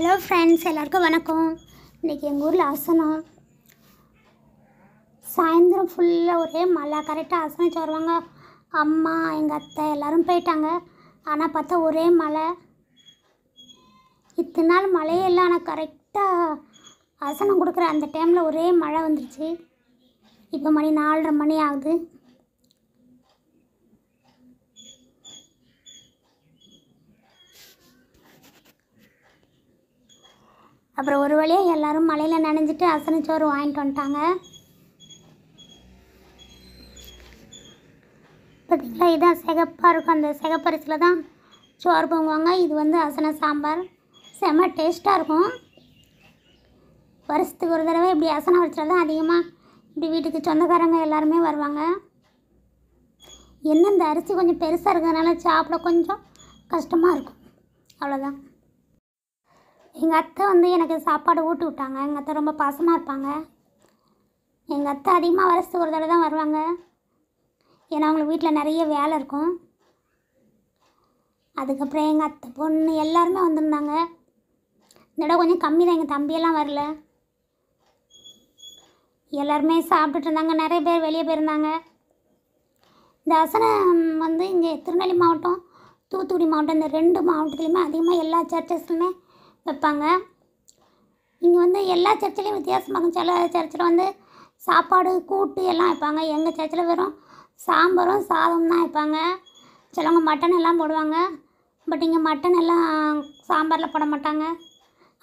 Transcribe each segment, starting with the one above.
hello friends எல்லாருக்கும் வணக்கம் இன்றைக்கி எங்கள் ஊரில் அசனம் சாயந்தரம் ஃபுல்லாக ஒரே மழை கரெக்டாக அசனம் வருவாங்க அம்மா எங்கள் அத்தை எல்லோரும் போயிட்டாங்க ஆனால் பார்த்தா ஒரே மழை இத்தனை நாள் மழையே இல்லை ஆனால் கரெக்டாக அசனம் கொடுக்குற அந்த டைமில் ஒரே மழை வந்துருச்சு இப்போ மணி நாலரை மணி ஆகுது அப்புறம் ஒரு வழியாக எல்லோரும் மலையில் நனைஞ்சிட்டு அசனச்சோறு வாங்கிட்டு வந்துட்டாங்க பார்த்திங்களா இதுதான் சிகப்பாக இருக்கும் அந்த சிகப்பரிசியில் தான் சோறு பொங்குவாங்க இது வந்து அசன சாம்பார் செம்ம டேஸ்ட்டாக இருக்கும் வருஷத்துக்கு ஒரு தடவை இப்படி அசனம் வச்சால் தான் அதிகமாக இப்படி வீட்டுக்கு சொந்தக்காரங்க எல்லாருமே வருவாங்க என்ன இந்த அரிசி கொஞ்சம் பெருசாக இருக்கிறதுனால சாப்பிட கொஞ்சம் கஷ்டமாக இருக்கும் அவ்வளோதான் எங்கள் அத்தை வந்து எனக்கு சாப்பாடு ஊட்டி விட்டாங்க எங்கள் அத்தை ரொம்ப பாசமாக இருப்பாங்க எங்கள் அத்தை அதிகமாக வருஷத்துக்கு ஒரு தடவை தான் வருவாங்க ஏன்னா அவங்களுக்கு வீட்டில் நிறைய வேலை இருக்கும் அதுக்கப்புறம் எங்கள் அத்தை பொண்ணு எல்லாருமே வந்திருந்தாங்க இந்த இடம் கொஞ்சம் கம்மி தான் எங்கள் தம்பியெல்லாம் வரல எல்லாருமே சாப்பிட்டுட்டு இருந்தாங்க நிறைய பேர் வெளியே போயிருந்தாங்க இந்த அசனம் வந்து இங்கே திருநெல்வேலி மாவட்டம் தூத்துக்குடி மாவட்டம் இந்த ரெண்டு மாவட்டத்துலேயுமே அதிகமாக எல்லா சர்ச்சஸ்லையுமே வைப்பாங்க இங்கே வந்து எல்லா சர்ச்சிலையும் வித்தியாசமாக சில சர்ச்சில் வந்து சாப்பாடு கூட்டு எல்லாம் வைப்பாங்க எங்கள் சர்ச்சில் வெறும் சாம்பாரும் சாதம் தான் வைப்பாங்க சிலவங்க மட்டன் எல்லாம் போடுவாங்க பட் இங்கே மட்டன் எல்லாம் சாம்பாரில் போட மாட்டாங்க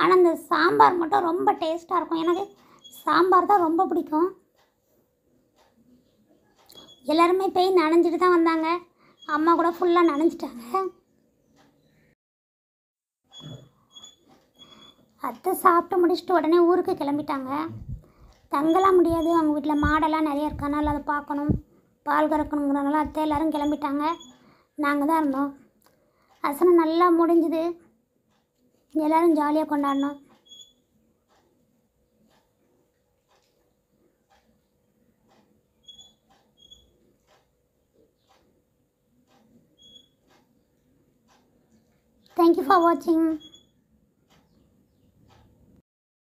ஆனால் இந்த சாம்பார் மட்டும் ரொம்ப டேஸ்ட்டாக இருக்கும் எனக்கு சாம்பார் தான் ரொம்ப பிடிக்கும் எல்லாருமே போய் நனைஞ்சிட்டு தான் வந்தாங்க அம்மா கூட ஃபுல்லாக நனைஞ்சிட்டாங்க அத்தை சாப்பிட்டு முடிச்சுட்டு உடனே ஊருக்கு கிளம்பிட்டாங்க தங்கலாம் முடியாது அவங்க வீட்டில் மாடெல்லாம் நிறைய இருக்கனால அதை பார்க்கணும் பால் கறக்கணுங்கிறனால அத்தை எல்லோரும் கிளம்பிட்டாங்க நாங்கள் தான் இருந்தோம் அசனம் நல்லா முடிஞ்சுது எல்லோரும் ஜாலியாக கொண்டாடினோம் தேங்க்யூ ஃபார் வாட்சிங்